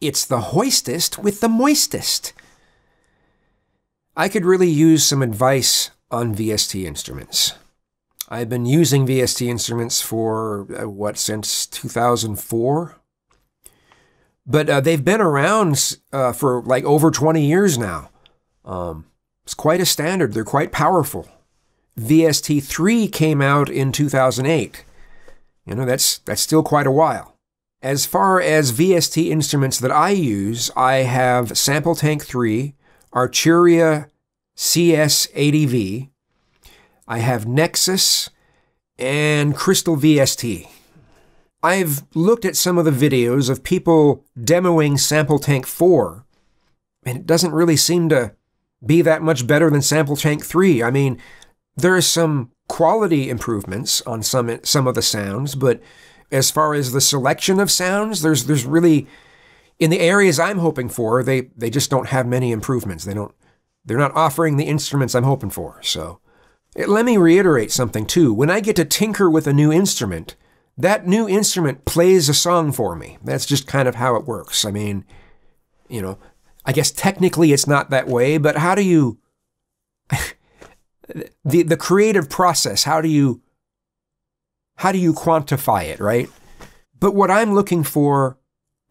It's the hoistest with the moistest. I could really use some advice on VST instruments. I've been using VST instruments for, uh, what, since 2004? But uh, they've been around uh, for like over 20 years now. Um, it's quite a standard. They're quite powerful. VST3 came out in 2008. You know, that's, that's still quite a while. As far as VST instruments that I use, I have Sample Tank 3, Arturia CS80V, I have Nexus, and Crystal VST. I've looked at some of the videos of people demoing Sample Tank 4, and it doesn't really seem to be that much better than Sample Tank 3. I mean, there are some quality improvements on some some of the sounds, but as far as the selection of sounds, there's there's really in the areas I'm hoping for, they they just don't have many improvements. They don't they're not offering the instruments I'm hoping for. So eh, let me reiterate something too. When I get to tinker with a new instrument, that new instrument plays a song for me. That's just kind of how it works. I mean, you know, I guess technically it's not that way, but how do you the the creative process, how do you how do you quantify it, right? But what I'm looking for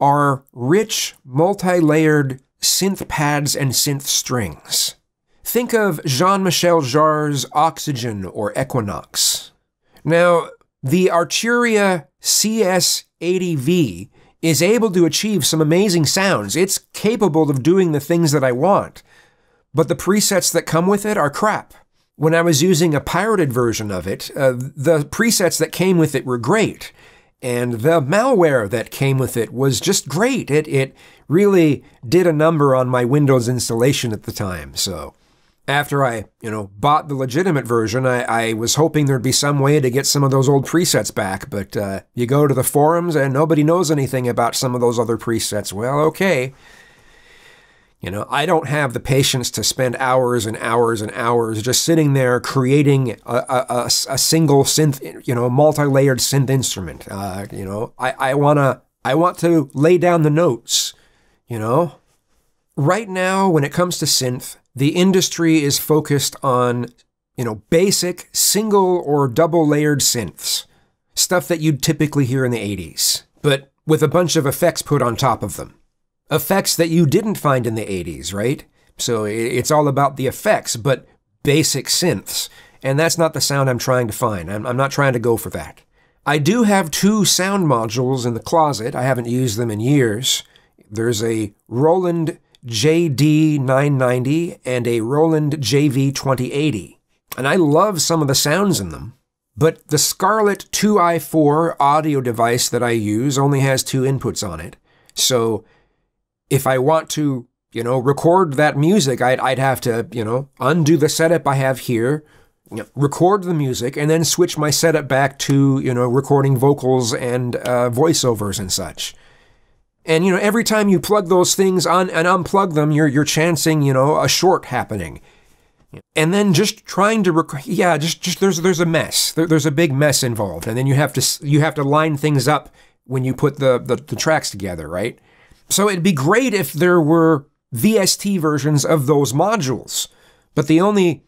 are rich, multi layered synth pads and synth strings. Think of Jean Michel Jarre's Oxygen or Equinox. Now, the Arturia CS80V is able to achieve some amazing sounds. It's capable of doing the things that I want, but the presets that come with it are crap when I was using a pirated version of it, uh, the presets that came with it were great. And the malware that came with it was just great. It, it really did a number on my Windows installation at the time. So after I, you know, bought the legitimate version, I, I was hoping there'd be some way to get some of those old presets back. But uh, you go to the forums and nobody knows anything about some of those other presets. Well, okay. You know, I don't have the patience to spend hours and hours and hours just sitting there creating a, a, a, single synth, you know, multi-layered synth instrument. Uh, you know, I, I wanna, I want to lay down the notes, you know? Right now, when it comes to synth, the industry is focused on, you know, basic single or double-layered synths, stuff that you'd typically hear in the 80s, but with a bunch of effects put on top of them effects that you didn't find in the 80s, right? So it's all about the effects, but basic synths. And that's not the sound I'm trying to find. I'm, I'm, not trying to go for that. I do have two sound modules in the closet. I haven't used them in years. There's a Roland JD990 and a Roland JV2080. And I love some of the sounds in them. But the Scarlett 2i4 audio device that I use only has two inputs on it. So if I want to, you know, record that music, I'd, I'd have to, you know, undo the setup I have here, you know, record the music, and then switch my setup back to, you know, recording vocals and uh, voiceovers and such. And, you know, every time you plug those things on and unplug them, you're, you're chancing, you know, a short happening. And then just trying to, rec- yeah, just, just there's, there's a mess. There, there's a big mess involved. And then you have to, you have to line things up when you put the, the, the tracks together, right? So it'd be great if there were VST versions of those modules. But the only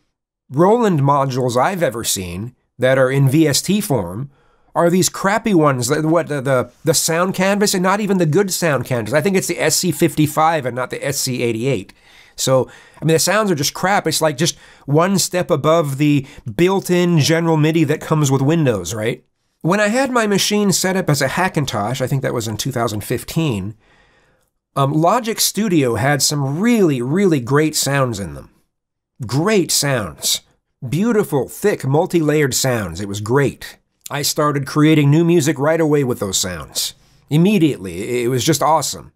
Roland modules I've ever seen that are in VST form are these crappy ones that what the, the, the sound canvas and not even the good sound canvas. I think it's the SC55 and not the SC88. So I mean the sounds are just crap. It's like just one step above the built-in general MIDI that comes with Windows, right? When I had my machine set up as a Hackintosh, I think that was in 2015, um, Logic Studio had some really, really great sounds in them. Great sounds. Beautiful, thick, multi layered sounds. It was great. I started creating new music right away with those sounds. Immediately. It was just awesome.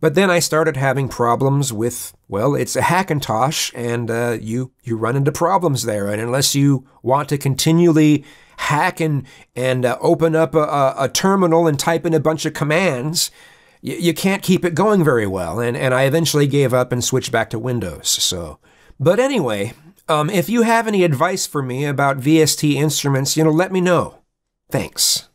But then I started having problems with, well, it's a Hackintosh, and uh, you you run into problems there. And unless you want to continually hack and and uh, open up a, a, terminal and type in a bunch of commands, you, you can't keep it going very well. And, and I eventually gave up and switched back to Windows. So, but anyway, um, if you have any advice for me about VST instruments, you know, let me know. Thanks.